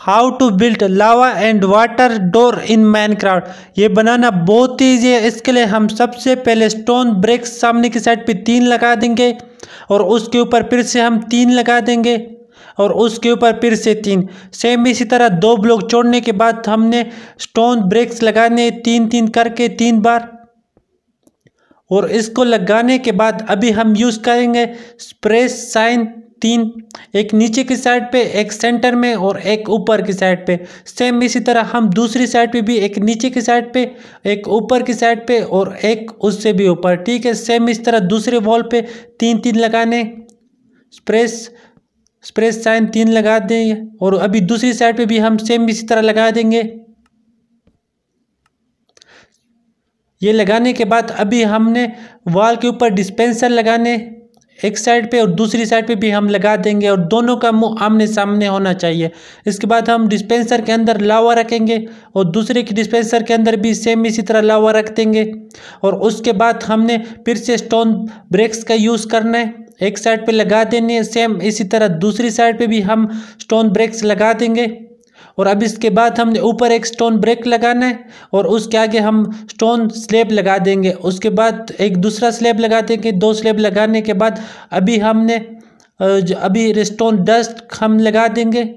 how to built lava and water door in Minecraft ये बनाना बहुत easy है इसके लिए हम सबसे पहले स्टोन ब्रिक्स सामने की साइड पे तीन लगा देंगे और उसके ऊपर फिर से हम तीन लगा देंगे और उसके ऊपर फिर से तीन सेम इसी तरह दो ब्लॉक छोड़ने के बाद हमने स्टोन ब्रिक्स लगाने तीन तीन करके तीन बार और इसको लगाने के बाद अभी हम यूज़ करेंगे स्प्रेस साइन तीन एक नीचे की साइड पे एक सेंटर में और एक ऊपर की साइड पे सेम इसी तरह हम दूसरी साइड पे भी एक नीचे की साइड पे एक ऊपर की साइड पे और एक उससे भी ऊपर ठीक है सेम इसी तरह दूसरे वॉल पे तीन तीन लगाने स्प्रेस स्प्रेस साइन तीन लगा दें और अभी दूसरी साइड पे भी हम सेम इसी तरह लगा देंगे ये लगाने के बाद अभी हमने वॉल के ऊपर डिस्पेंसर लगाने एक साइड पे और दूसरी साइड पे भी हम लगा देंगे और दोनों का मुंह आमने सामने होना चाहिए इसके बाद हम डिस्पेंसर के अंदर लावा रखेंगे और दूसरे के डिस्पेंसर के अंदर भी सेम इसी तरह लावा रख देंगे और उसके बाद हमने फिर से स्टोन ब्रेक्स का यूज़ करना है एक साइड पे लगा देने सेम इसी तरह दूसरी साइड पे भी हम स्टोन ब्रेक्स लगा देंगे और अब इसके बाद हमने ऊपर एक स्टोन ब्रेक लगाना है और उसके आगे हम स्टोन स्लेब लगा देंगे उसके बाद एक दूसरा स्लेब लगा देंगे दो स्लेब लगाने के बाद अभी हमने अभी स्टोन डस्ट हम लगा देंगे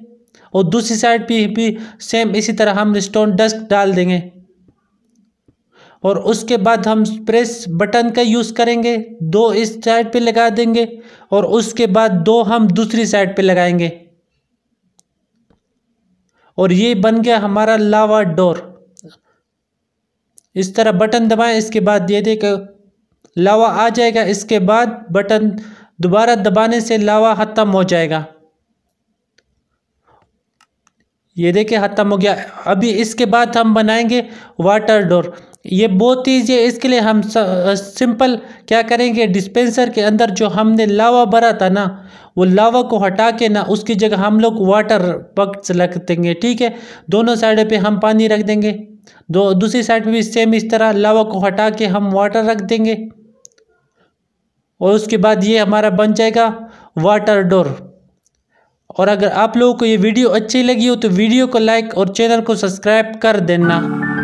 और दूसरी साइड पे भी सेम इसी तरह हम स्टोन डस्ट डाल देंगे और उसके बाद हम प्रेस बटन का यूज़ करेंगे दो इस साइड पे लगा देंगे और उसके बाद दो हम दूसरी साइड पे लगाएंगे और ये बन गया हमारा लावा डोर इस तरह बटन दबाएं इसके बाद ये देख लावा आ जाएगा इसके बाद बटन दोबारा दबाने से लावा ख़त्म हो जाएगा ये देखे ख़त्म हो गया अभी इसके बाद हम बनाएंगे वाटर डोर ये बहुत तेज़ है इसके लिए हम सिंपल क्या करेंगे डिस्पेंसर के अंदर जो हमने लावा भरा था ना वो लावा को हटा के ना उसकी जगह हम लोग वाटर पक्स रख देंगे ठीक है दोनों साइड पे हम पानी रख देंगे दो दूसरी साइड पे भी सेम इस तरह लावा को हटा के हम वाटर रख देंगे और उसके बाद ये हमारा बन जाएगा वाटर डोर और अगर आप लोगों को ये वीडियो अच्छी लगी हो तो वीडियो को लाइक और चैनल को सब्सक्राइब कर देना